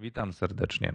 Witam serdecznie.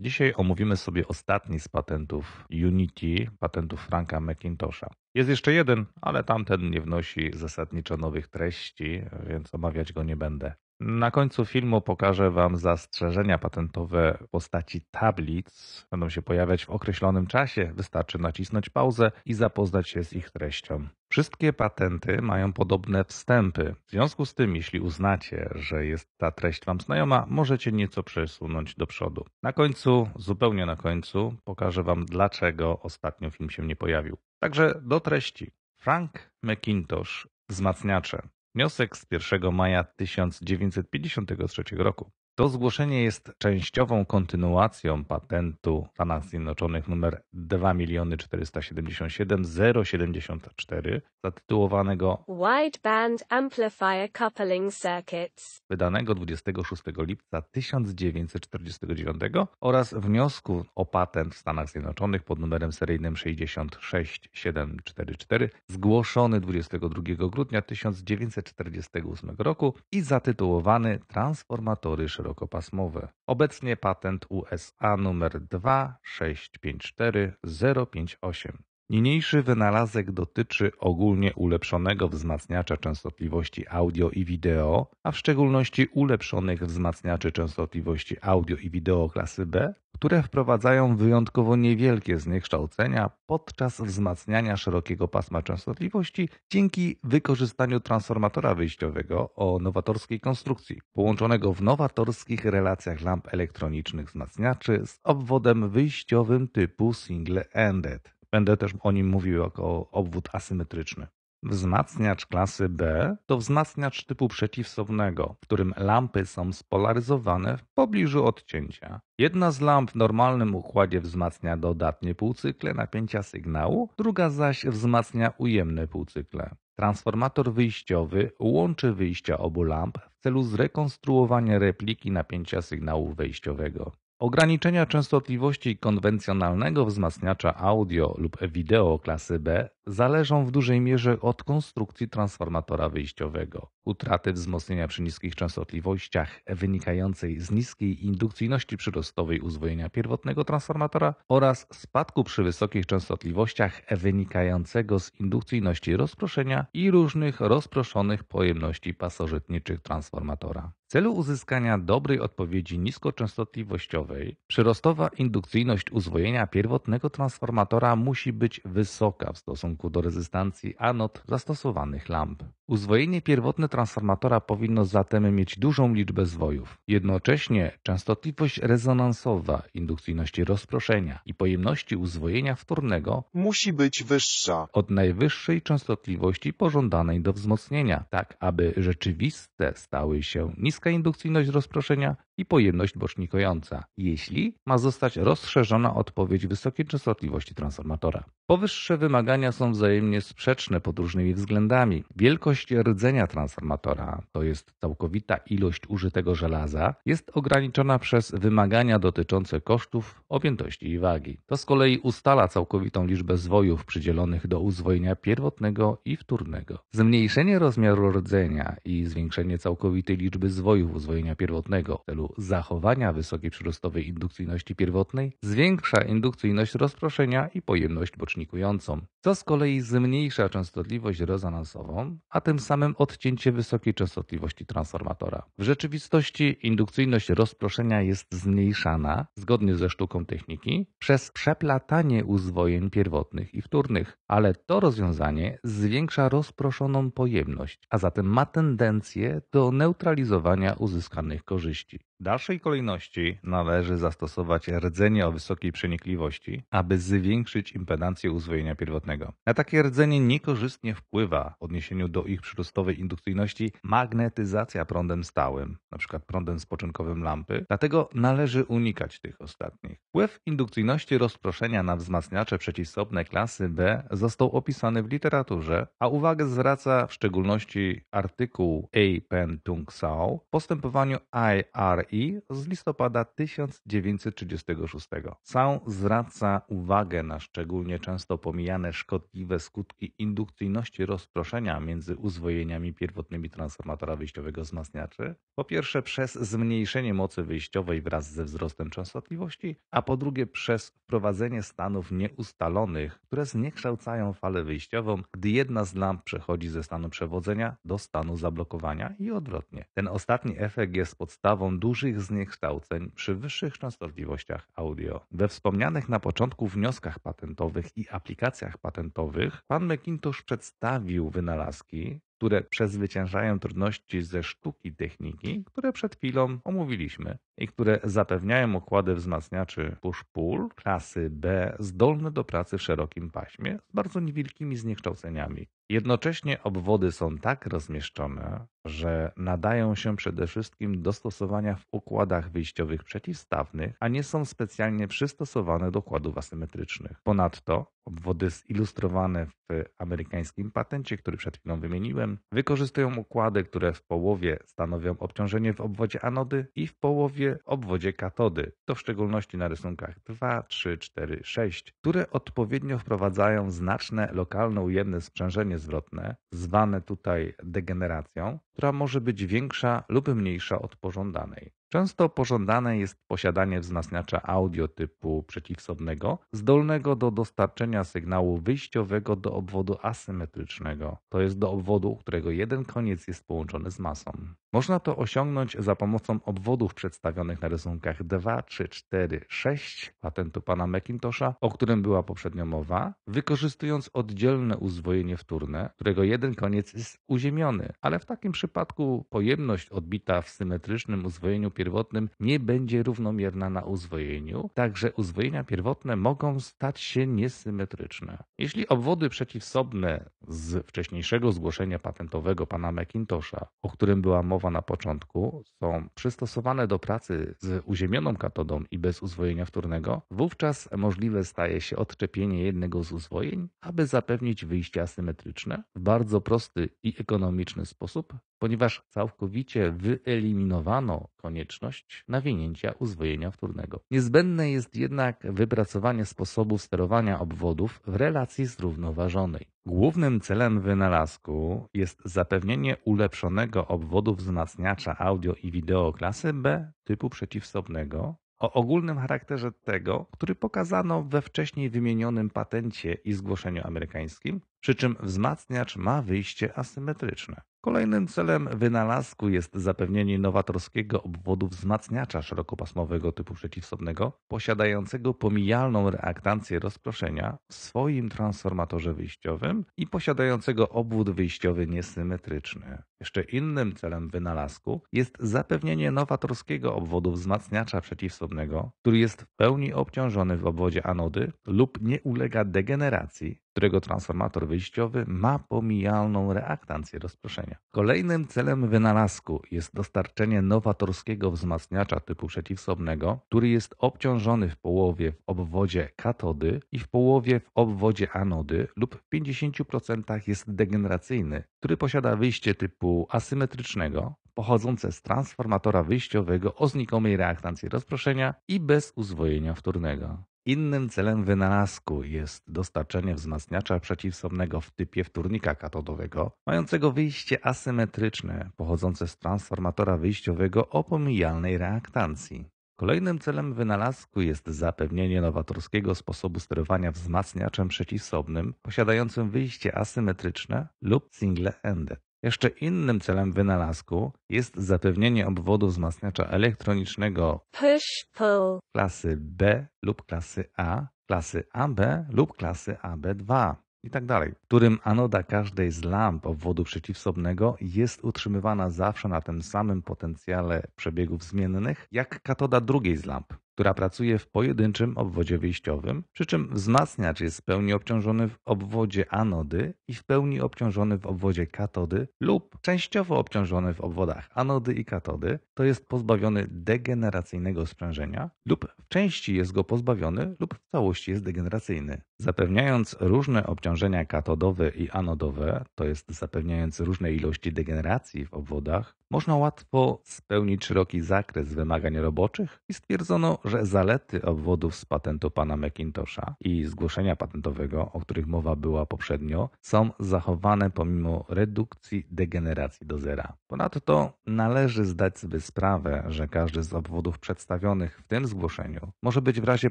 Dzisiaj omówimy sobie ostatni z patentów Unity, patentów Franka McIntosha. Jest jeszcze jeden, ale tamten nie wnosi zasadniczo nowych treści, więc omawiać go nie będę. Na końcu filmu pokażę Wam zastrzeżenia patentowe w postaci tablic. Będą się pojawiać w określonym czasie. Wystarczy nacisnąć pauzę i zapoznać się z ich treścią. Wszystkie patenty mają podobne wstępy. W związku z tym, jeśli uznacie, że jest ta treść Wam znajoma, możecie nieco przesunąć do przodu. Na końcu, zupełnie na końcu, pokażę Wam, dlaczego ostatnio film się nie pojawił. Także do treści. Frank McIntosh, wzmacniacze. Wniosek z 1 maja 1953 roku to zgłoszenie jest częściową kontynuacją patentu w Stanach Zjednoczonych nr 2477074 074 zatytułowanego Wideband Amplifier Coupling Circuits wydanego 26 lipca 1949 oraz wniosku o patent w Stanach Zjednoczonych pod numerem seryjnym 66744 zgłoszony 22 grudnia 1948 roku i zatytułowany Transformatory szerokości szerokopasmowe. Obecnie patent USA numer 2654058 Niniejszy wynalazek dotyczy ogólnie ulepszonego wzmacniacza częstotliwości audio i wideo, a w szczególności ulepszonych wzmacniaczy częstotliwości audio i wideo klasy B, które wprowadzają wyjątkowo niewielkie zniekształcenia podczas wzmacniania szerokiego pasma częstotliwości dzięki wykorzystaniu transformatora wyjściowego o nowatorskiej konstrukcji, połączonego w nowatorskich relacjach lamp elektronicznych wzmacniaczy z obwodem wyjściowym typu single-ended. Będę też o nim mówił jako obwód asymetryczny. Wzmacniacz klasy B to wzmacniacz typu przeciwsobnego, w którym lampy są spolaryzowane w pobliżu odcięcia. Jedna z lamp w normalnym układzie wzmacnia dodatnie półcykle napięcia sygnału, druga zaś wzmacnia ujemne półcykle. Transformator wyjściowy łączy wyjścia obu lamp w celu zrekonstruowania repliki napięcia sygnału wejściowego. Ograniczenia częstotliwości konwencjonalnego wzmacniacza audio lub wideo klasy B zależą w dużej mierze od konstrukcji transformatora wyjściowego. Utraty wzmocnienia przy niskich częstotliwościach wynikającej z niskiej indukcyjności przyrostowej uzwojenia pierwotnego transformatora oraz spadku przy wysokich częstotliwościach wynikającego z indukcyjności rozproszenia i różnych rozproszonych pojemności pasożytniczych transformatora celu uzyskania dobrej odpowiedzi niskoczęstotliwościowej przyrostowa indukcyjność uzwojenia pierwotnego transformatora musi być wysoka w stosunku do rezystancji anod zastosowanych lamp. Uzwojenie pierwotne transformatora powinno zatem mieć dużą liczbę zwojów. Jednocześnie częstotliwość rezonansowa, indukcyjności rozproszenia i pojemności uzwojenia wtórnego musi być wyższa od najwyższej częstotliwości pożądanej do wzmocnienia, tak aby rzeczywiste stały się niska indukcyjność rozproszenia i pojemność bocznikojąca, jeśli ma zostać rozszerzona odpowiedź wysokiej częstotliwości transformatora. Powyższe wymagania są wzajemnie sprzeczne pod różnymi względami. Wielkość rdzenia transformatora, to jest całkowita ilość użytego żelaza, jest ograniczona przez wymagania dotyczące kosztów, objętości i wagi. To z kolei ustala całkowitą liczbę zwojów przydzielonych do uzwojenia pierwotnego i wtórnego. Zmniejszenie rozmiaru rdzenia i zwiększenie całkowitej liczby zwojów uzwojenia pierwotnego w celu celu zachowania wysokiej przyrostowej indukcyjności pierwotnej zwiększa indukcyjność rozproszenia i pojemność bocznikującą, co z kolei zmniejsza częstotliwość rezonansową, a tym samym odcięcie wysokiej częstotliwości transformatora. W rzeczywistości indukcyjność rozproszenia jest zmniejszana, zgodnie ze sztuką techniki, przez przeplatanie uzwojeń pierwotnych i wtórnych, ale to rozwiązanie zwiększa rozproszoną pojemność, a zatem ma tendencję do neutralizowania uzyskanych korzyści. W dalszej kolejności należy zastosować rdzenie o wysokiej przenikliwości, aby zwiększyć impedancję uzwojenia pierwotnego. Na takie rdzenie niekorzystnie wpływa w odniesieniu do ich przyrostowej indukcyjności magnetyzacja prądem stałym, np. prądem spoczynkowym lampy, dlatego należy unikać tych ostatnich. Wpływ indukcyjności rozproszenia na wzmacniacze przeciwstopne klasy B został opisany w literaturze, a uwagę zwraca w szczególności artykuł A. Pen Tung Sao w postępowaniu IRE i z listopada 1936. Sound zwraca uwagę na szczególnie często pomijane szkodliwe skutki indukcyjności rozproszenia między uzwojeniami pierwotnymi transformatora wyjściowego wzmacniaczy. Po pierwsze przez zmniejszenie mocy wyjściowej wraz ze wzrostem częstotliwości, a po drugie przez wprowadzenie stanów nieustalonych, które zniekształcają falę wyjściową, gdy jedna z lamp przechodzi ze stanu przewodzenia do stanu zablokowania i odwrotnie. Ten ostatni efekt jest podstawą dużych dużych zniekształceń przy wyższych częstotliwościach audio. We wspomnianych na początku wnioskach patentowych i aplikacjach patentowych pan McIntosh przedstawił wynalazki, które przezwyciężają trudności ze sztuki techniki, które przed chwilą omówiliśmy i które zapewniają układy wzmacniaczy push-pull klasy B zdolne do pracy w szerokim paśmie z bardzo niewielkimi zniekształceniami. Jednocześnie obwody są tak rozmieszczone, że nadają się przede wszystkim do stosowania w układach wyjściowych przeciwstawnych, a nie są specjalnie przystosowane do układów asymetrycznych. Ponadto obwody zilustrowane w amerykańskim patencie, który przed chwilą wymieniłem, wykorzystują układy, które w połowie stanowią obciążenie w obwodzie anody i w połowie obwodzie katody, to w szczególności na rysunkach 2, 3, 4, 6, które odpowiednio wprowadzają znaczne lokalne ujemne sprzężenie zwrotne, zwane tutaj degeneracją, która może być większa lub mniejsza od pożądanej. Często pożądane jest posiadanie wzmacniacza audio typu przeciwsobnego, zdolnego do dostarczenia sygnału wyjściowego do obwodu asymetrycznego, to jest do obwodu, którego jeden koniec jest połączony z masą. Można to osiągnąć za pomocą obwodów przedstawionych na rysunkach 2, 3, 4, 6 patentu pana Macintosha, o którym była poprzednio mowa, wykorzystując oddzielne uzwojenie wtórne, którego jeden koniec jest uziemiony, ale w takim przypadku pojemność odbita w symetrycznym uzwojeniu pierwotnym nie będzie równomierna na uzwojeniu, także uzwojenia pierwotne mogą stać się niesymetryczne. Jeśli obwody przeciwsobne z wcześniejszego zgłoszenia patentowego pana Macintosha, o którym była mowa, na początku są przystosowane do pracy z uziemioną katodą i bez uzwojenia wtórnego, wówczas możliwe staje się odczepienie jednego z uzwojeń, aby zapewnić wyjście asymetryczne w bardzo prosty i ekonomiczny sposób, ponieważ całkowicie wyeliminowano konieczność nawinięcia uzwojenia wtórnego. Niezbędne jest jednak wypracowanie sposobu sterowania obwodów w relacji zrównoważonej. Głównym celem wynalazku jest zapewnienie ulepszonego obwodu wzmacniacza audio i wideo klasy B typu przeciwstopnego o ogólnym charakterze tego, który pokazano we wcześniej wymienionym patencie i zgłoszeniu amerykańskim, przy czym wzmacniacz ma wyjście asymetryczne. Kolejnym celem wynalazku jest zapewnienie nowatorskiego obwodu wzmacniacza szerokopasmowego typu przeciwsobnego, posiadającego pomijalną reaktancję rozproszenia w swoim transformatorze wyjściowym i posiadającego obwód wyjściowy niesymetryczny. Jeszcze innym celem wynalazku jest zapewnienie nowatorskiego obwodu wzmacniacza przeciwsobnego, który jest w pełni obciążony w obwodzie anody lub nie ulega degeneracji, którego transformator wyjściowy ma pomijalną reaktancję rozproszenia. Kolejnym celem wynalazku jest dostarczenie nowatorskiego wzmacniacza typu przeciwsobnego, który jest obciążony w połowie w obwodzie katody i w połowie w obwodzie anody lub w 50% jest degeneracyjny, który posiada wyjście typu asymetrycznego, pochodzące z transformatora wyjściowego o znikomej reaktancji rozproszenia i bez uzwojenia wtórnego. Innym celem wynalazku jest dostarczenie wzmacniacza przeciwsobnego w typie wtórnika katodowego, mającego wyjście asymetryczne pochodzące z transformatora wyjściowego o pomijalnej reaktancji. Kolejnym celem wynalazku jest zapewnienie nowatorskiego sposobu sterowania wzmacniaczem przeciwsobnym posiadającym wyjście asymetryczne lub single-ended. Jeszcze innym celem wynalazku jest zapewnienie obwodu wzmacniacza elektronicznego Push-pull. klasy B lub klasy A, klasy AB lub klasy AB2 i tak dalej, w którym anoda każdej z lamp obwodu przeciwsobnego jest utrzymywana zawsze na tym samym potencjale przebiegów zmiennych jak katoda drugiej z lamp która pracuje w pojedynczym obwodzie wyjściowym, przy czym wzmacniacz jest w pełni obciążony w obwodzie anody i w pełni obciążony w obwodzie katody lub częściowo obciążony w obwodach anody i katody, to jest pozbawiony degeneracyjnego sprzężenia lub w części jest go pozbawiony lub w całości jest degeneracyjny. Zapewniając różne obciążenia katodowe i anodowe, to jest zapewniając różne ilości degeneracji w obwodach, można łatwo spełnić szeroki zakres wymagań roboczych i stwierdzono, że zalety obwodów z patentu pana McIntosha i zgłoszenia patentowego, o których mowa była poprzednio, są zachowane pomimo redukcji degeneracji do zera. Ponadto należy zdać sobie sprawę, że każdy z obwodów przedstawionych w tym zgłoszeniu może być w razie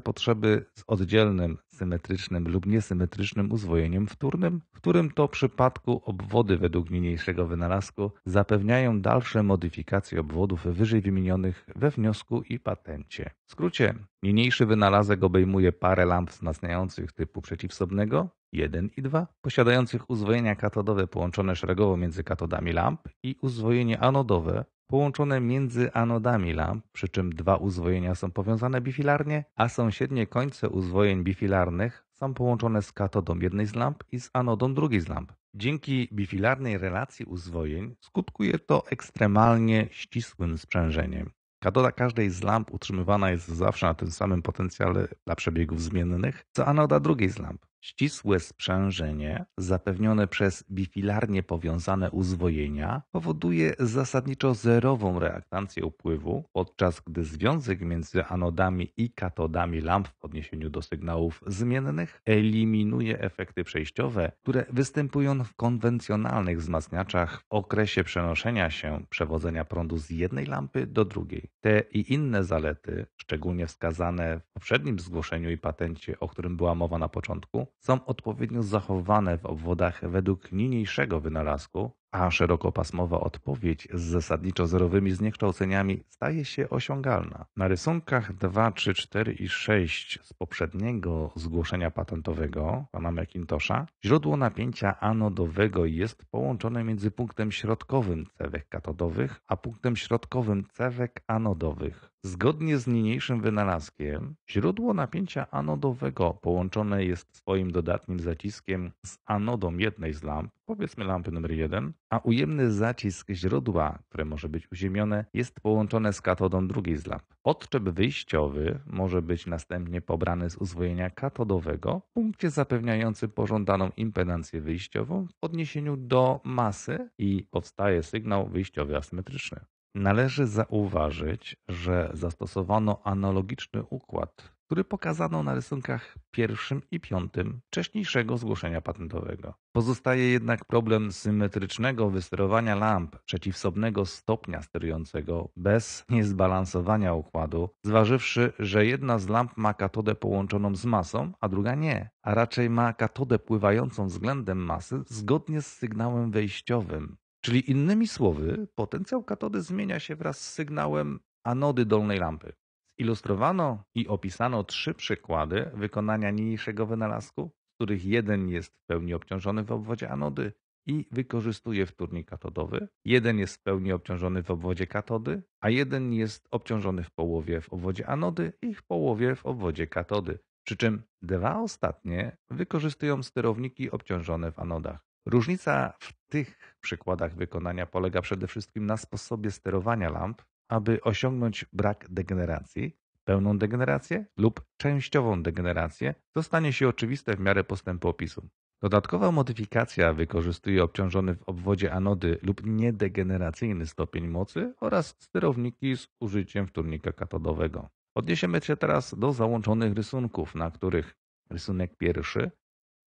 potrzeby z oddzielnym symetrycznym lub niesymetrycznym uzwojeniem wtórnym, w którym to przypadku obwody według niniejszego wynalazku zapewniają dalsze modyfikacje obwodów wyżej wymienionych we wniosku i patencie. W skrócie, niniejszy wynalazek obejmuje parę lamp wzmacniających typu przeciwsobnego, 1 i 2, posiadających uzwojenia katodowe połączone szeregowo między katodami lamp i uzwojenie anodowe połączone między anodami lamp, przy czym dwa uzwojenia są powiązane bifilarnie, a sąsiednie końce uzwojeń bifilarnych są połączone z katodą jednej z lamp i z anodą drugiej z lamp. Dzięki bifilarnej relacji uzwojeń skutkuje to ekstremalnie ścisłym sprzężeniem. Katoda każdej z lamp utrzymywana jest zawsze na tym samym potencjale dla przebiegów zmiennych, co anoda drugiej z lamp. Ścisłe sprzężenie, zapewnione przez bifilarnie powiązane uzwojenia, powoduje zasadniczo zerową reaktancję upływu, podczas gdy związek między anodami i katodami lamp w odniesieniu do sygnałów zmiennych eliminuje efekty przejściowe, które występują w konwencjonalnych wzmacniaczach w okresie przenoszenia się przewodzenia prądu z jednej lampy do drugiej. Te i inne zalety, szczególnie wskazane w poprzednim zgłoszeniu i patencie, o którym była mowa na początku, są odpowiednio zachowane w obwodach według niniejszego wynalazku, a szerokopasmowa odpowiedź z zasadniczo zerowymi zniekształceniami staje się osiągalna. Na rysunkach 2, 3, 4 i 6 z poprzedniego zgłoszenia patentowego pana McIntosha źródło napięcia anodowego jest połączone między punktem środkowym cewek katodowych a punktem środkowym cewek anodowych. Zgodnie z niniejszym wynalazkiem, źródło napięcia anodowego połączone jest swoim dodatnim zaciskiem z anodą jednej z lamp, powiedzmy lampy numer 1, a ujemny zacisk źródła, które może być uziemione, jest połączone z katodą drugiej z lamp. Odczep wyjściowy może być następnie pobrany z uzwojenia katodowego w punkcie zapewniającym pożądaną impedancję wyjściową w odniesieniu do masy i powstaje sygnał wyjściowy asymetryczny. Należy zauważyć, że zastosowano analogiczny układ, który pokazano na rysunkach pierwszym i piątym wcześniejszego zgłoszenia patentowego. Pozostaje jednak problem symetrycznego wysterowania lamp przeciwsobnego stopnia sterującego bez niezbalansowania układu, zważywszy, że jedna z lamp ma katodę połączoną z masą, a druga nie, a raczej ma katodę pływającą względem masy zgodnie z sygnałem wejściowym, Czyli innymi słowy, potencjał katody zmienia się wraz z sygnałem anody dolnej lampy. Ilustrowano i opisano trzy przykłady wykonania niniejszego wynalazku, z których jeden jest w pełni obciążony w obwodzie anody i wykorzystuje wtórnik katodowy, jeden jest w pełni obciążony w obwodzie katody, a jeden jest obciążony w połowie w obwodzie anody i w połowie w obwodzie katody. Przy czym dwa ostatnie wykorzystują sterowniki obciążone w anodach. Różnica w tych przykładach wykonania polega przede wszystkim na sposobie sterowania lamp, aby osiągnąć brak degeneracji. Pełną degenerację lub częściową degenerację, co stanie się oczywiste w miarę postępu opisu. Dodatkowa modyfikacja wykorzystuje obciążony w obwodzie anody lub niedegeneracyjny stopień mocy oraz sterowniki z użyciem wtórnika katodowego. Odniesiemy się teraz do załączonych rysunków, na których rysunek pierwszy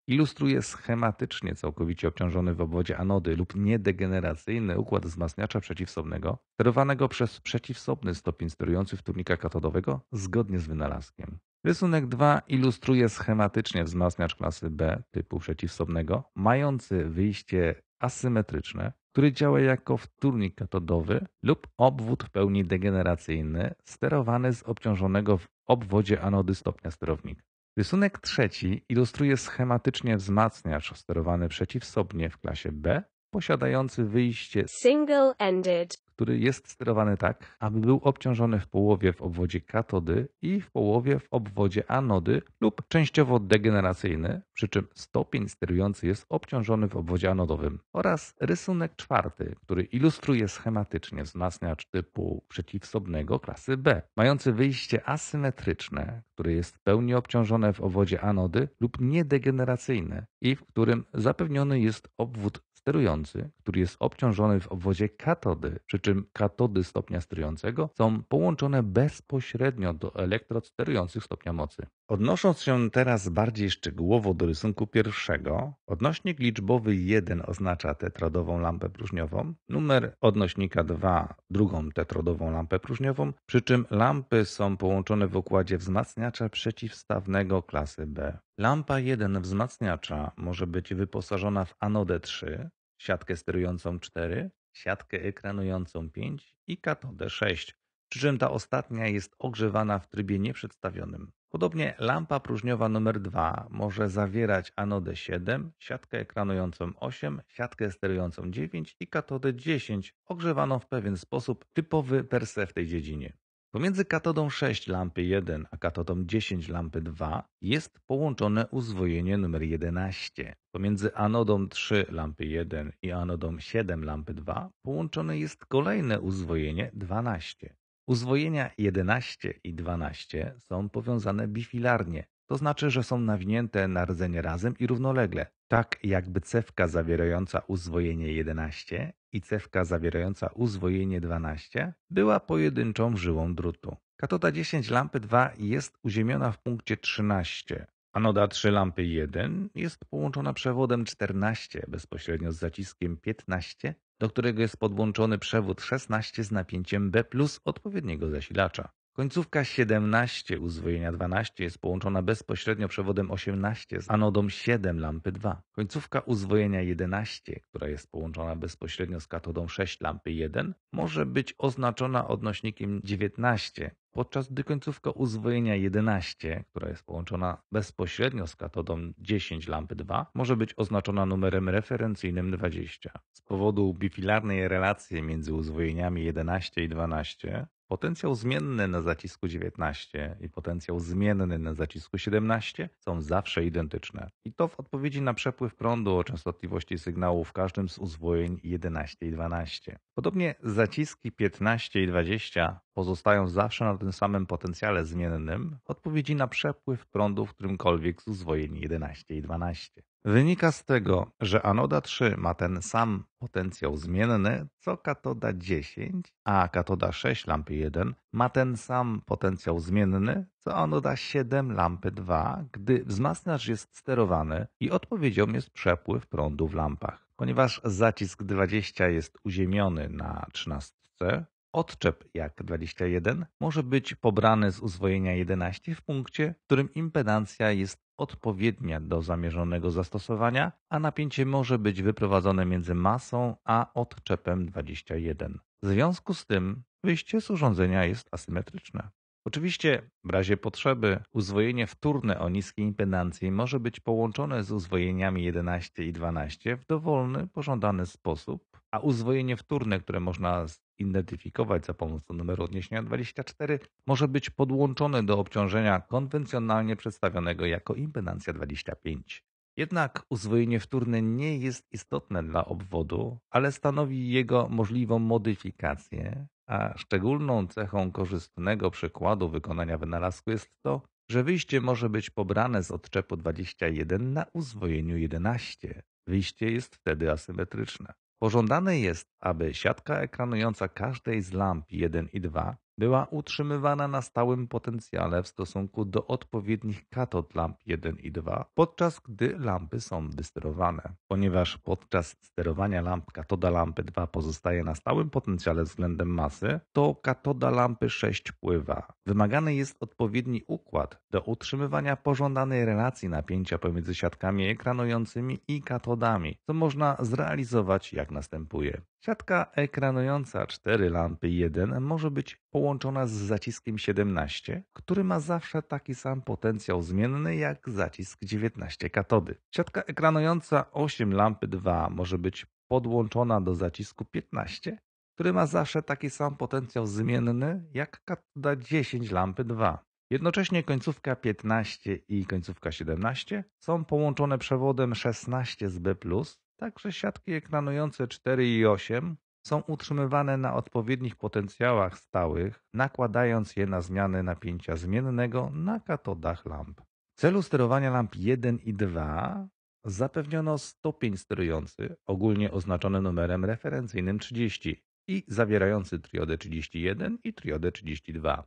ilustruje schematycznie całkowicie obciążony w obwodzie anody lub niedegeneracyjny układ wzmacniacza przeciwsobnego, sterowanego przez przeciwsobny stopień sterujący wtórnika katodowego zgodnie z wynalazkiem. Rysunek 2 ilustruje schematycznie wzmacniacz klasy B typu przeciwsobnego, mający wyjście asymetryczne, który działa jako wtórnik katodowy lub obwód w pełni degeneracyjny, sterowany z obciążonego w obwodzie anody stopnia sterownika. Rysunek trzeci ilustruje schematycznie wzmacniacz sterowany przeciwsobnie w klasie B, posiadający wyjście single-ended który jest sterowany tak, aby był obciążony w połowie w obwodzie katody i w połowie w obwodzie anody lub częściowo degeneracyjny, przy czym stopień sterujący jest obciążony w obwodzie anodowym. Oraz rysunek czwarty, który ilustruje schematycznie wzmacniacz typu przeciwsobnego klasy B, mający wyjście asymetryczne, które jest w pełni obciążone w obwodzie anody lub niedegeneracyjne i w którym zapewniony jest obwód sterujący, który jest obciążony w obwodzie katody, przy czym katody stopnia sterującego są połączone bezpośrednio do elektrod sterujących stopnia mocy. Odnosząc się teraz bardziej szczegółowo do rysunku pierwszego, odnośnik liczbowy 1 oznacza tetrodową lampę próżniową, numer odnośnika 2 drugą tetrodową lampę próżniową, przy czym lampy są połączone w układzie wzmacniacza przeciwstawnego klasy B. Lampa 1 wzmacniacza może być wyposażona w anodę 3, siatkę sterującą 4, siatkę ekranującą 5 i katodę 6, przy czym ta ostatnia jest ogrzewana w trybie nieprzedstawionym. Podobnie lampa próżniowa numer 2 może zawierać anodę 7, siatkę ekranującą 8, siatkę sterującą 9 i katodę 10, ogrzewaną w pewien sposób typowy per se w tej dziedzinie. Pomiędzy katodą 6 lampy 1 a katodą 10 lampy 2 jest połączone uzwojenie numer 11. Pomiędzy anodą 3 lampy 1 i anodą 7 lampy 2 połączone jest kolejne uzwojenie 12. Uzwojenia 11 i 12 są powiązane bifilarnie, to znaczy, że są nawinięte na rdzenie razem i równolegle, tak jakby cewka zawierająca uzwojenie 11 i cewka zawierająca uzwojenie 12 była pojedynczą żyłą drutu. Katoda 10 lampy 2 jest uziemiona w punkcie 13. Anoda 3 lampy 1 jest połączona przewodem 14 bezpośrednio z zaciskiem 15, do którego jest podłączony przewód 16 z napięciem B plus odpowiedniego zasilacza. Końcówka 17 uzwojenia 12 jest połączona bezpośrednio przewodem 18 z anodą 7 lampy 2. Końcówka uzwojenia 11, która jest połączona bezpośrednio z katodą 6 lampy 1, może być oznaczona odnośnikiem 19, podczas gdy końcówka uzwojenia 11, która jest połączona bezpośrednio z katodą 10 lampy 2, może być oznaczona numerem referencyjnym 20. Z powodu bifilarnej relacji między uzwojeniami 11 i 12 Potencjał zmienny na zacisku 19 i potencjał zmienny na zacisku 17 są zawsze identyczne. I to w odpowiedzi na przepływ prądu o częstotliwości sygnału w każdym z uzwojeń 11 i 12. Podobnie zaciski 15 i 20 pozostają zawsze na tym samym potencjale zmiennym w odpowiedzi na przepływ prądu w którymkolwiek z uzwojeń 11 i 12. Wynika z tego, że anoda 3 ma ten sam potencjał zmienny co katoda 10, a katoda 6 lampy 1 ma ten sam potencjał zmienny co anoda 7 lampy 2, gdy wzmacniacz jest sterowany i odpowiedzią jest przepływ prądu w lampach. Ponieważ zacisk 20 jest uziemiony na 13, Odczep jak 21 może być pobrany z uzwojenia 11 w punkcie, w którym impedancja jest odpowiednia do zamierzonego zastosowania, a napięcie może być wyprowadzone między masą a odczepem 21. W związku z tym wyjście z urządzenia jest asymetryczne. Oczywiście w razie potrzeby uzwojenie wtórne o niskiej impedancji może być połączone z uzwojeniami 11 i 12 w dowolny, pożądany sposób, a uzwojenie wtórne, które można zidentyfikować za pomocą numeru odniesienia 24, może być podłączone do obciążenia konwencjonalnie przedstawionego jako impedancja 25. Jednak uzwojenie wtórne nie jest istotne dla obwodu, ale stanowi jego możliwą modyfikację, a szczególną cechą korzystnego przykładu wykonania wynalazku jest to, że wyjście może być pobrane z odczepu 21 na uzwojeniu 11. Wyjście jest wtedy asymetryczne. Pożądane jest, aby siatka ekranująca każdej z lamp 1 i 2 była utrzymywana na stałym potencjale w stosunku do odpowiednich katod lamp 1 i 2, podczas gdy lampy są wysterowane. Ponieważ podczas sterowania lamp katoda lampy 2 pozostaje na stałym potencjale względem masy, to katoda lampy 6 pływa. Wymagany jest odpowiedni układ do utrzymywania pożądanej relacji napięcia pomiędzy siatkami ekranującymi i katodami, co można zrealizować jak następuje. Siatka ekranująca 4 lampy 1 może być połączona z zaciskiem 17, który ma zawsze taki sam potencjał zmienny jak zacisk 19 katody. Siatka ekranująca 8 lampy 2 może być podłączona do zacisku 15, który ma zawsze taki sam potencjał zmienny jak katoda 10 lampy 2. Jednocześnie końcówka 15 i końcówka 17 są połączone przewodem 16 z B+, także siatki ekranujące 4 i 8 są utrzymywane na odpowiednich potencjałach stałych, nakładając je na zmiany napięcia zmiennego na katodach lamp. W celu sterowania lamp 1 i 2 zapewniono stopień sterujący, ogólnie oznaczony numerem referencyjnym 30 i zawierający triodę 31 i triodę 32.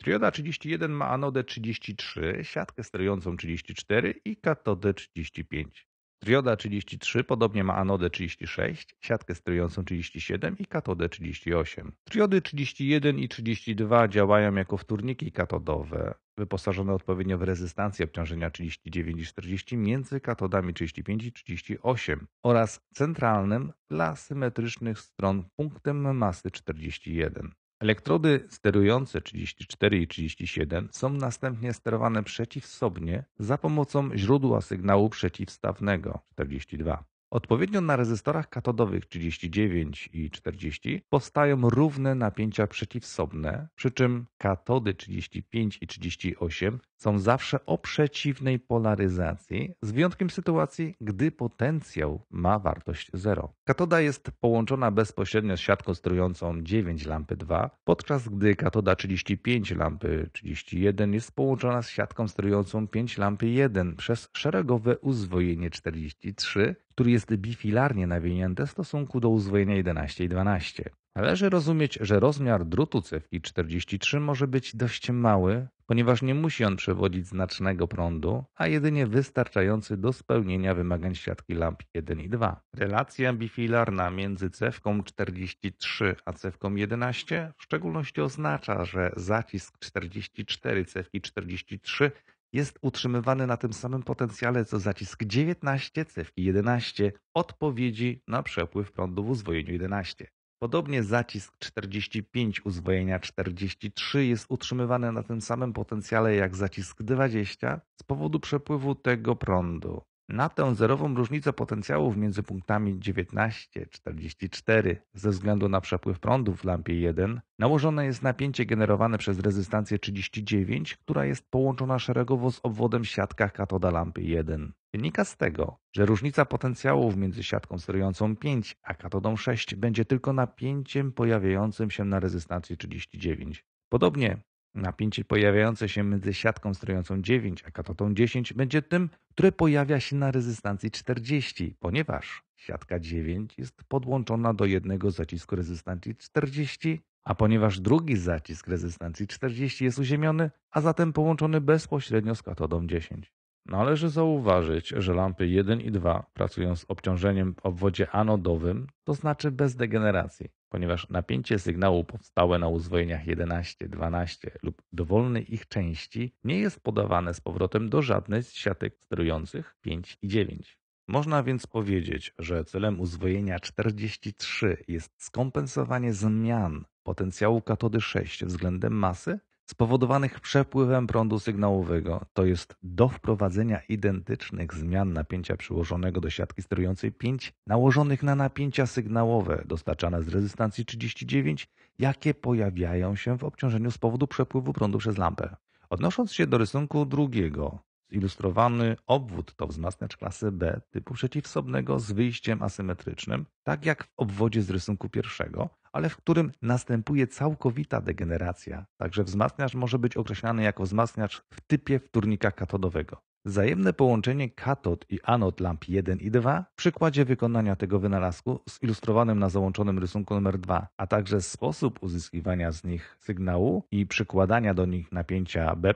Trioda 31 ma anodę 33, siatkę sterującą 34 i katodę 35. Trioda 33 podobnie ma anodę 36, siatkę sterującą 37 i katodę 38. Triody 31 i 32 działają jako wtórniki katodowe, wyposażone odpowiednio w rezystancję obciążenia 39 i 40 między katodami 35 i 38 oraz centralnym dla symetrycznych stron punktem masy 41. Elektrody sterujące 34 i 37 są następnie sterowane przeciwsobnie za pomocą źródła sygnału przeciwstawnego 42. Odpowiednio na rezystorach katodowych 39 i 40 powstają równe napięcia przeciwsobne, przy czym katody 35 i 38 są zawsze o przeciwnej polaryzacji, z wyjątkiem sytuacji, gdy potencjał ma wartość 0. Katoda jest połączona bezpośrednio z siatką sterującą 9 lampy 2, podczas gdy katoda 35 lampy 31 jest połączona z siatką sterującą 5 lampy 1 przez szeregowe uzwojenie 43 który jest bifilarnie nawinięty w stosunku do uzwojenia 11 i 12. Należy rozumieć, że rozmiar drutu cewki 43 może być dość mały, ponieważ nie musi on przewodzić znacznego prądu, a jedynie wystarczający do spełnienia wymagań siatki lamp 1 i 2. Relacja bifilarna między cewką 43 a cewką 11 w szczególności oznacza, że zacisk 44 cewki 43 jest utrzymywany na tym samym potencjale co zacisk 19 cewki 11 odpowiedzi na przepływ prądu w uzwojeniu 11. Podobnie zacisk 45 uzwojenia 43 jest utrzymywany na tym samym potencjale jak zacisk 20 z powodu przepływu tego prądu na tę zerową różnicę potencjałów między punktami 19-44 ze względu na przepływ prądu w lampie 1 nałożone jest napięcie generowane przez rezystancję 39, która jest połączona szeregowo z obwodem siatka katoda lampy 1. Wynika z tego, że różnica potencjałów między siatką sterującą 5 a katodą 6 będzie tylko napięciem pojawiającym się na rezystancji 39. Podobnie Napięcie pojawiające się między siatką strojącą 9 a katotą 10 będzie tym, które pojawia się na rezystancji 40, ponieważ siatka 9 jest podłączona do jednego zacisku rezystancji 40, a ponieważ drugi zacisk rezystancji 40 jest uziemiony, a zatem połączony bezpośrednio z katodą 10. Należy zauważyć, że lampy 1 i 2 pracują z obciążeniem w obwodzie anodowym, to znaczy bez degeneracji ponieważ napięcie sygnału powstałe na uzwojeniach 11, 12 lub dowolnej ich części nie jest podawane z powrotem do żadnej z siatek sterujących 5 i 9. Można więc powiedzieć, że celem uzwojenia 43 jest skompensowanie zmian potencjału katody 6 względem masy spowodowanych przepływem prądu sygnałowego, to jest do wprowadzenia identycznych zmian napięcia przyłożonego do siatki sterującej 5 nałożonych na napięcia sygnałowe dostarczane z rezystancji 39, jakie pojawiają się w obciążeniu z powodu przepływu prądu przez lampę. Odnosząc się do rysunku drugiego, Ilustrowany obwód to wzmacniacz klasy B typu przeciwsobnego z wyjściem asymetrycznym, tak jak w obwodzie z rysunku pierwszego, ale w którym następuje całkowita degeneracja. Także wzmacniacz może być określany jako wzmacniacz w typie wtórnika katodowego. Wzajemne połączenie katod i anod lamp 1 i 2 w przykładzie wykonania tego wynalazku zilustrowanym na załączonym rysunku nr 2, a także sposób uzyskiwania z nich sygnału i przykładania do nich napięcia B+,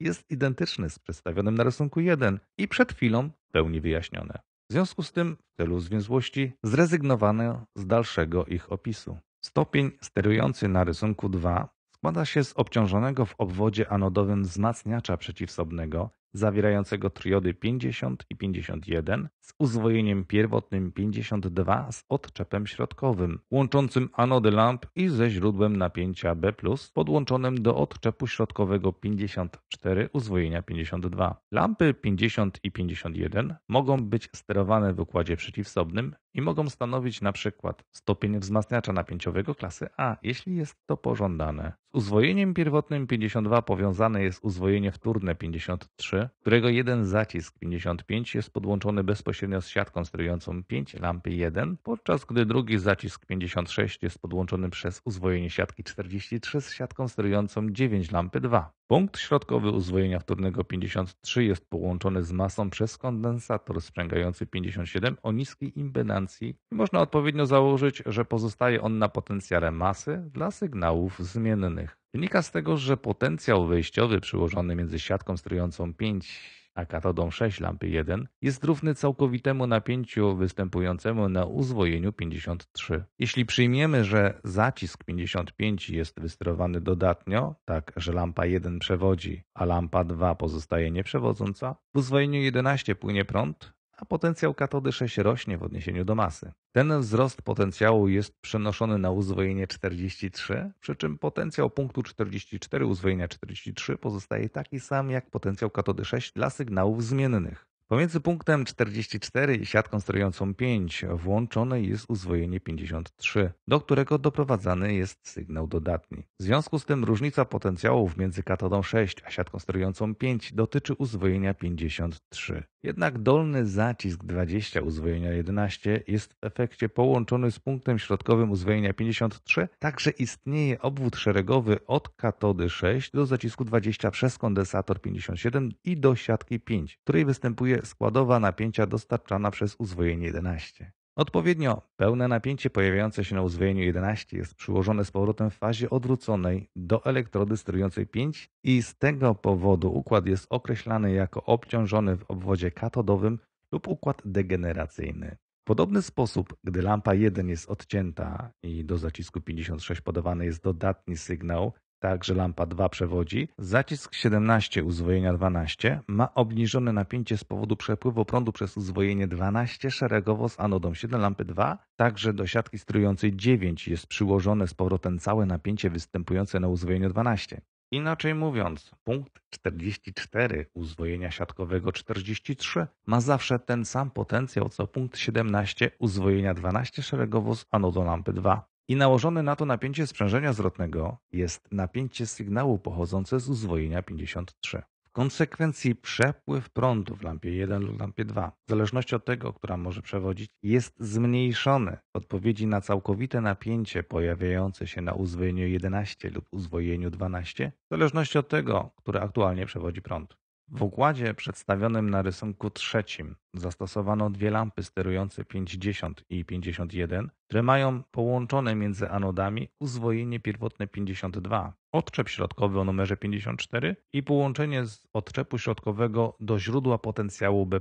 jest identyczny z przedstawionym na rysunku 1 i przed chwilą w pełni wyjaśnione. W związku z tym w celu zwięzłości zrezygnowano z dalszego ich opisu. Stopień sterujący na rysunku 2 składa się z obciążonego w obwodzie anodowym wzmacniacza przeciwsobnego zawierającego triody 50 i 51 z uzwojeniem pierwotnym 52 z odczepem środkowym, łączącym anody lamp i ze źródłem napięcia B+, podłączonym do odczepu środkowego 54 uzwojenia 52. Lampy 50 i 51 mogą być sterowane w układzie przeciwsobnym i mogą stanowić na przykład stopień wzmacniacza napięciowego klasy A, jeśli jest to pożądane. Z uzwojeniem pierwotnym 52 powiązane jest uzwojenie wtórne 53, którego jeden zacisk 55 jest podłączony bezpośrednio z siatką sterującą 5 lampy 1, podczas gdy drugi zacisk 56 jest podłączony przez uzwojenie siatki 43 z siatką sterującą 9 lampy 2. Punkt środkowy uzwojenia wtórnego 53 jest połączony z masą przez kondensator sprzęgający 57 o niskiej impedancji i można odpowiednio założyć, że pozostaje on na potencjale masy dla sygnałów zmiennych. Wynika z tego, że potencjał wejściowy przyłożony między siatką sterującą 5 a katodą 6 lampy 1 jest równy całkowitemu napięciu występującemu na uzwojeniu 53. Jeśli przyjmiemy, że zacisk 55 jest wysterowany dodatnio, tak że lampa 1 przewodzi, a lampa 2 pozostaje nieprzewodząca, w uzwojeniu 11 płynie prąd, a potencjał katody 6 rośnie w odniesieniu do masy. Ten wzrost potencjału jest przenoszony na uzwojenie 43, przy czym potencjał punktu 44 uzwojenia 43 pozostaje taki sam jak potencjał katody 6 dla sygnałów zmiennych. Pomiędzy punktem 44 i siatką sterującą 5 włączone jest uzwojenie 53, do którego doprowadzany jest sygnał dodatni. W związku z tym różnica potencjałów między katodą 6 a siatką sterującą 5 dotyczy uzwojenia 53. Jednak dolny zacisk 20 uzwojenia 11 jest w efekcie połączony z punktem środkowym uzwojenia 53, także istnieje obwód szeregowy od katody 6 do zacisku 20 przez kondensator 57 i do siatki 5, w której występuje składowa napięcia dostarczana przez uzwojenie 11. Odpowiednio pełne napięcie pojawiające się na uzwojeniu 11 jest przyłożone z powrotem w fazie odwróconej do elektrody sterującej 5 i z tego powodu układ jest określany jako obciążony w obwodzie katodowym lub układ degeneracyjny. W podobny sposób, gdy lampa 1 jest odcięta i do zacisku 56 podawany jest dodatni sygnał, Także lampa 2 przewodzi. Zacisk 17 uzwojenia 12 ma obniżone napięcie z powodu przepływu prądu przez uzwojenie 12 szeregowo z anodą 7 lampy 2. Także do siatki sterującej 9 jest przyłożone z powrotem całe napięcie występujące na uzwojeniu 12. Inaczej mówiąc, punkt 44 uzwojenia siatkowego 43 ma zawsze ten sam potencjał co punkt 17 uzwojenia 12 szeregowo z anodą lampy 2. I nałożone na to napięcie sprzężenia zwrotnego jest napięcie sygnału pochodzące z uzwojenia 53. W konsekwencji przepływ prądu w lampie 1 lub lampie 2, w zależności od tego, która może przewodzić, jest zmniejszony w odpowiedzi na całkowite napięcie pojawiające się na uzwojeniu 11 lub uzwojeniu 12, w zależności od tego, które aktualnie przewodzi prąd. W układzie przedstawionym na rysunku trzecim zastosowano dwie lampy sterujące 50 i 51, które mają połączone między anodami uzwojenie pierwotne 52, odczep środkowy o numerze 54 i połączenie z odczepu środkowego do źródła potencjału B+.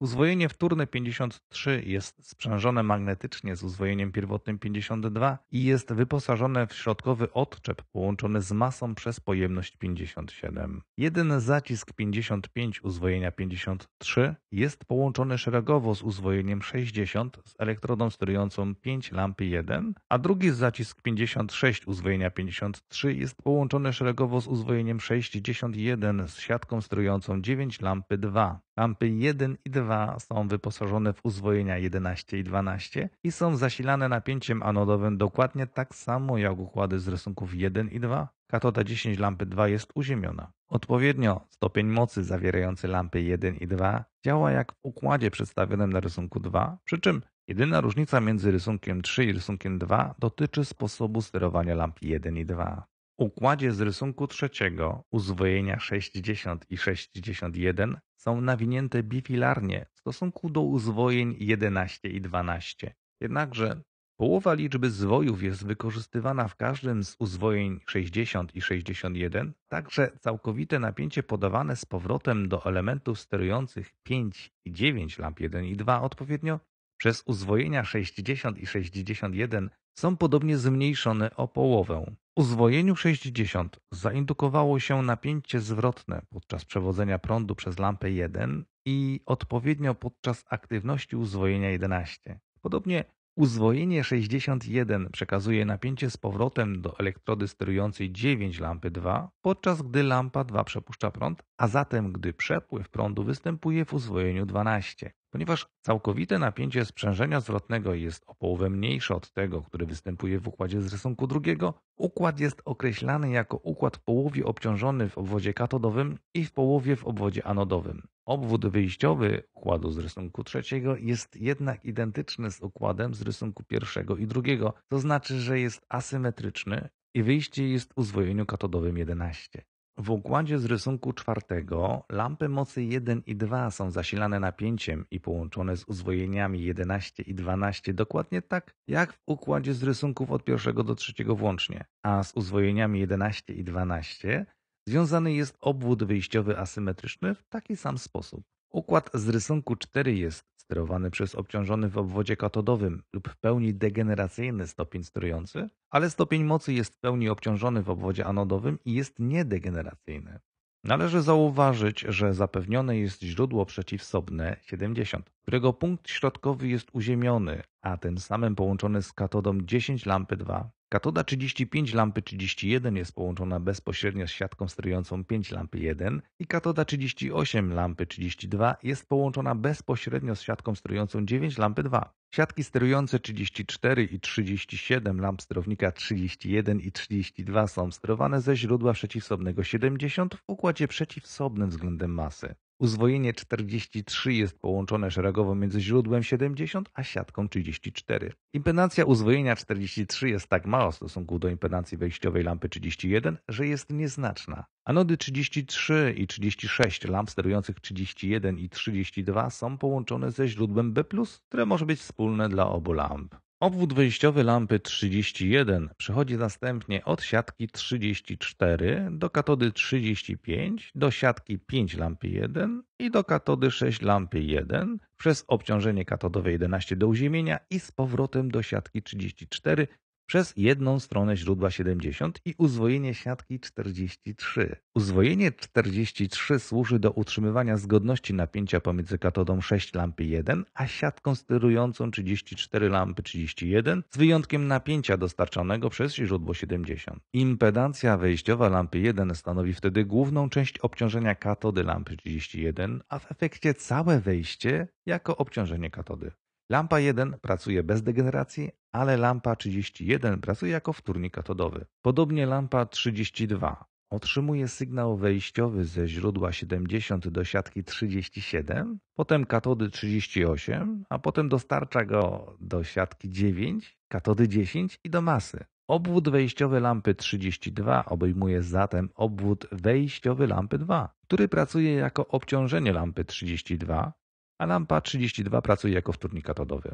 Uzwojenie wtórne 53 jest sprzężone magnetycznie z uzwojeniem pierwotnym 52 i jest wyposażone w środkowy odczep połączony z masą przez pojemność 57. Jeden zacisk 55 uzwojenia 53 jest połączony szeregowo z uzwojeniem 60 z elektrodą sterującą 5 lampy 1, a drugi zacisk 56 uzwojenia 53 jest połączony szeregowo z uzwojeniem 61 z siatką sterującą 9 lampy 2. Lampy 1 i 2 są wyposażone w uzwojenia 11 i 12 i są zasilane napięciem anodowym dokładnie tak samo jak układy z rysunków 1 i 2. Katoda 10 lampy 2 jest uziemiona. Odpowiednio stopień mocy zawierający lampy 1 i 2 działa jak w układzie przedstawionym na rysunku 2, przy czym jedyna różnica między rysunkiem 3 i rysunkiem 2 dotyczy sposobu sterowania lamp 1 i 2 układzie z rysunku trzeciego uzwojenia 60 i 61 są nawinięte bifilarnie w stosunku do uzwojeń 11 i 12. Jednakże połowa liczby zwojów jest wykorzystywana w każdym z uzwojeń 60 i 61, także całkowite napięcie podawane z powrotem do elementów sterujących 5 i 9 lamp 1 i 2 odpowiednio przez uzwojenia 60 i 61 są podobnie zmniejszone o połowę. Uzwojeniu 60 zaindukowało się napięcie zwrotne podczas przewodzenia prądu przez lampę 1 i odpowiednio podczas aktywności uzwojenia 11. Podobnie uzwojenie 61 przekazuje napięcie z powrotem do elektrody sterującej 9 lampy 2, podczas gdy lampa 2 przepuszcza prąd, a zatem gdy przepływ prądu występuje w uzwojeniu 12. Ponieważ całkowite napięcie sprzężenia zwrotnego jest o połowę mniejsze od tego, które występuje w układzie z rysunku drugiego, układ jest określany jako układ w połowie obciążony w obwodzie katodowym i w połowie w obwodzie anodowym. Obwód wyjściowy układu z rysunku trzeciego jest jednak identyczny z układem z rysunku pierwszego i drugiego, to znaczy, że jest asymetryczny i wyjście jest u zwojeniu katodowym 11. W układzie z rysunku czwartego lampy mocy 1 i 2 są zasilane napięciem i połączone z uzwojeniami 11 i 12 dokładnie tak jak w układzie z rysunków od pierwszego do trzeciego włącznie, a z uzwojeniami 11 i 12 związany jest obwód wyjściowy asymetryczny w taki sam sposób. Układ z rysunku 4 jest sterowany przez obciążony w obwodzie katodowym lub w pełni degeneracyjny stopień sterujący, ale stopień mocy jest w pełni obciążony w obwodzie anodowym i jest niedegeneracyjny. Należy zauważyć, że zapewnione jest źródło przeciwsobne 70. którego punkt środkowy jest uziemiony, a tym samym połączony z katodą 10 lampy 2. Katoda 35 lampy 31 jest połączona bezpośrednio z siatką sterującą 5 lampy 1 i katoda 38 lampy 32 jest połączona bezpośrednio z siatką sterującą 9 lampy 2. Siatki sterujące 34 i 37 lamp sterownika 31 i 32 są sterowane ze źródła przeciwsobnego 70 w układzie przeciwsobnym względem masy. Uzwojenie 43 jest połączone szeregowo między źródłem 70 a siatką 34. Impedancja uzwojenia 43 jest tak mała w stosunku do impedancji wejściowej lampy 31, że jest nieznaczna. Anody 33 i 36 lamp sterujących 31 i 32 są połączone ze źródłem B+, które może być wspólne dla obu lamp. Obwód wejściowy lampy 31 przechodzi następnie od siatki 34 do katody 35, do siatki 5 lampy 1 i do katody 6 lampy 1 przez obciążenie katodowe 11 do uziemienia i z powrotem do siatki 34 przez jedną stronę źródła 70 i uzwojenie siatki 43. Uzwojenie 43 służy do utrzymywania zgodności napięcia pomiędzy katodą 6 lampy 1 a siatką sterującą 34 lampy 31 z wyjątkiem napięcia dostarczanego przez źródło 70. Impedancja wejściowa lampy 1 stanowi wtedy główną część obciążenia katody lampy 31, a w efekcie całe wejście jako obciążenie katody. Lampa 1 pracuje bez degeneracji, ale lampa 31 pracuje jako wtórnik katodowy. Podobnie lampa 32 otrzymuje sygnał wejściowy ze źródła 70 do siatki 37, potem katody 38, a potem dostarcza go do siatki 9, katody 10 i do masy. Obwód wejściowy lampy 32 obejmuje zatem obwód wejściowy lampy 2, który pracuje jako obciążenie lampy 32, a Lampa 32 pracuje jako wtórnik katodowy.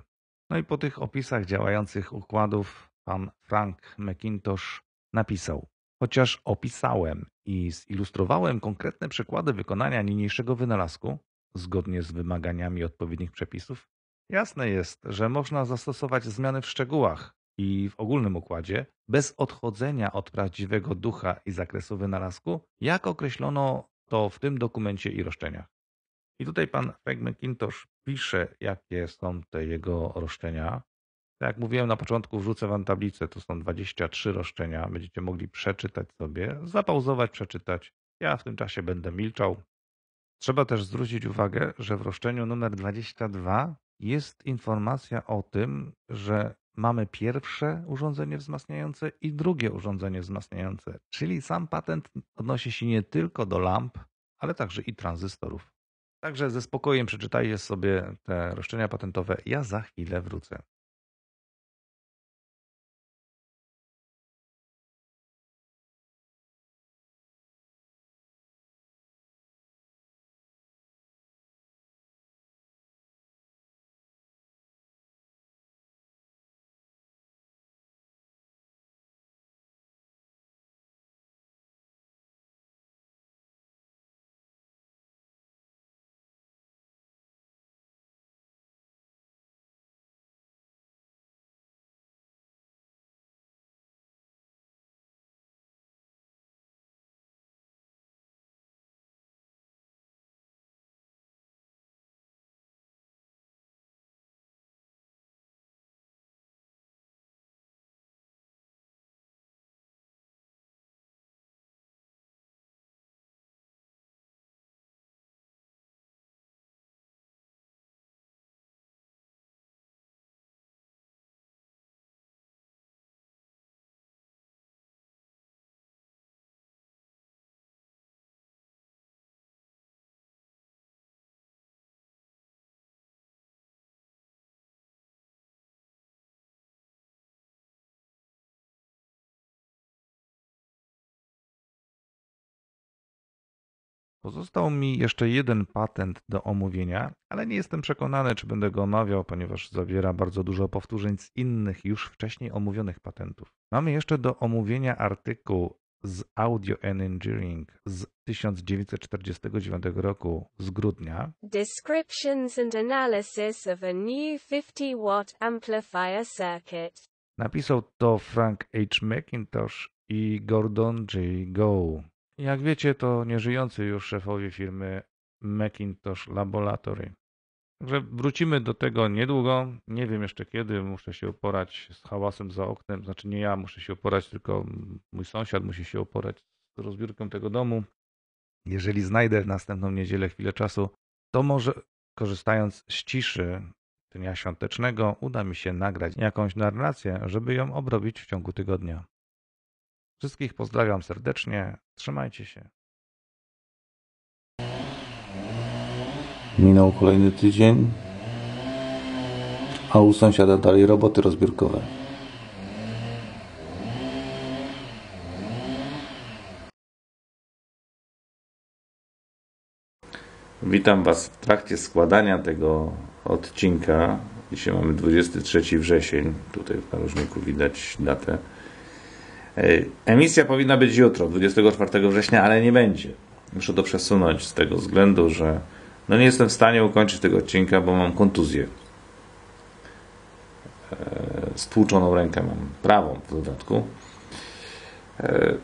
No i po tych opisach działających układów pan Frank McIntosh napisał Chociaż opisałem i zilustrowałem konkretne przykłady wykonania niniejszego wynalazku, zgodnie z wymaganiami odpowiednich przepisów, jasne jest, że można zastosować zmiany w szczegółach i w ogólnym układzie, bez odchodzenia od prawdziwego ducha i zakresu wynalazku, jak określono to w tym dokumencie i roszczeniach. I tutaj pan Peg McIntosh pisze, jakie są te jego roszczenia. Tak jak mówiłem na początku, wrzucę wam tablicę, to są 23 roszczenia. Będziecie mogli przeczytać sobie, zapauzować, przeczytać. Ja w tym czasie będę milczał. Trzeba też zwrócić uwagę, że w roszczeniu numer 22 jest informacja o tym, że mamy pierwsze urządzenie wzmacniające i drugie urządzenie wzmacniające. Czyli sam patent odnosi się nie tylko do lamp, ale także i tranzystorów. Także ze spokojem przeczytajcie sobie te roszczenia patentowe. Ja za chwilę wrócę. Pozostał mi jeszcze jeden patent do omówienia, ale nie jestem przekonany, czy będę go omawiał, ponieważ zawiera bardzo dużo powtórzeń z innych już wcześniej omówionych patentów. Mamy jeszcze do omówienia artykuł z Audio and Engineering z 1949 roku z grudnia. Descriptions and analysis of a new 50 watt amplifier circuit. Napisał to Frank H. McIntosh i Gordon J. Gow. Jak wiecie, to nieżyjący już szefowie firmy Macintosh Laboratory. Także wrócimy do tego niedługo. Nie wiem jeszcze kiedy. Muszę się oporać z hałasem za oknem. Znaczy nie ja muszę się oporać, tylko mój sąsiad musi się oporać z rozbiórką tego domu. Jeżeli znajdę w następną niedzielę chwilę czasu, to może korzystając z ciszy dnia świątecznego uda mi się nagrać jakąś narrację, żeby ją obrobić w ciągu tygodnia. Wszystkich pozdrawiam serdecznie. Trzymajcie się. Minął kolejny tydzień, a u sąsiada dalej roboty rozbiórkowe. Witam Was w trakcie składania tego odcinka. Dzisiaj mamy 23 wrzesień. Tutaj w narożniku widać datę. E, emisja powinna być jutro, 24 września, ale nie będzie. Muszę to przesunąć z tego względu, że no nie jestem w stanie ukończyć tego odcinka, bo mam kontuzję. E, Stłuczoną rękę mam, prawą w dodatku. E,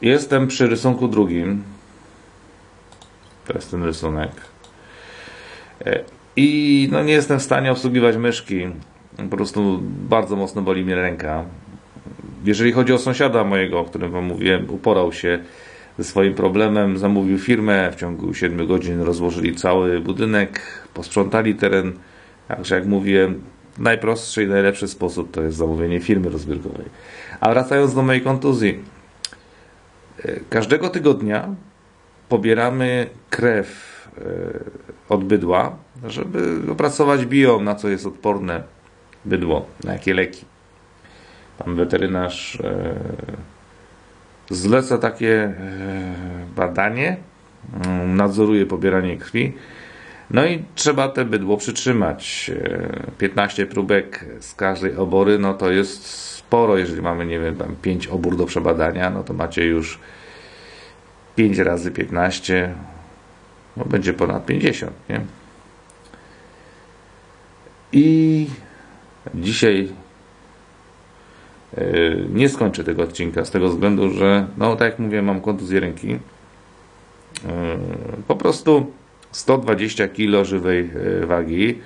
jestem przy rysunku drugim. To jest ten rysunek. I no nie jestem w stanie obsługiwać myszki. Po prostu bardzo mocno boli mnie ręka. Jeżeli chodzi o sąsiada mojego, o którym wam mówiłem, uporał się ze swoim problemem, zamówił firmę, w ciągu 7 godzin rozłożyli cały budynek, posprzątali teren. Także jak mówiłem, najprostszy i najlepszy sposób to jest zamówienie firmy rozbiórkowej. A wracając do mojej kontuzji. E, każdego tygodnia pobieramy krew e, od bydła, żeby opracować biom, na co jest odporne bydło, na jakie leki. Pan weterynarz e, zleca takie e, badanie, mm, nadzoruje pobieranie krwi. No i trzeba te bydło przytrzymać. 15 e, próbek z każdej obory, no to jest sporo. Jeżeli mamy, nie wiem, tam 5 obór do przebadania, no to macie już 5 razy 15, no będzie ponad 50, nie? I dzisiaj E, nie skończę tego odcinka z tego względu, że no tak jak mówię, mam kontuzję ręki. E, po prostu 120 kg żywej e, wagi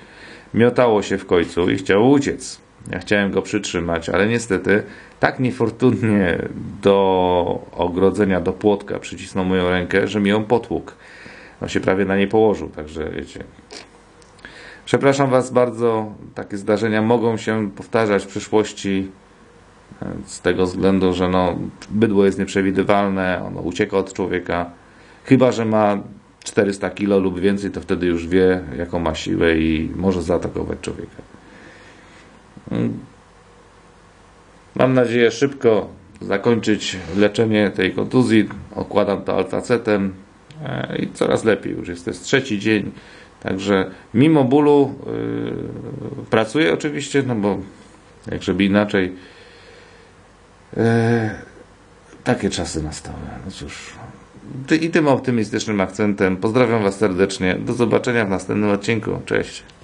miotało się w końcu i chciało uciec. Ja chciałem go przytrzymać, ale niestety tak niefortunnie do ogrodzenia, do płotka przycisnął moją rękę, że mi ją potłukł. No się prawie na nie położył, także wiecie. Przepraszam Was bardzo, takie zdarzenia mogą się powtarzać w przyszłości z tego względu, że no, bydło jest nieprzewidywalne, ono ucieka od człowieka, chyba że ma 400 kg lub więcej, to wtedy już wie, jaką ma siłę i może zaatakować człowieka. Mam nadzieję szybko zakończyć leczenie tej kontuzji. Okładam to altacetem e, i coraz lepiej już jest. To jest trzeci dzień. Także mimo bólu yy, pracuję oczywiście, no bo jak żeby inaczej E, takie czasy nastały. No cóż. I tym optymistycznym akcentem pozdrawiam Was serdecznie. Do zobaczenia w następnym odcinku. Cześć.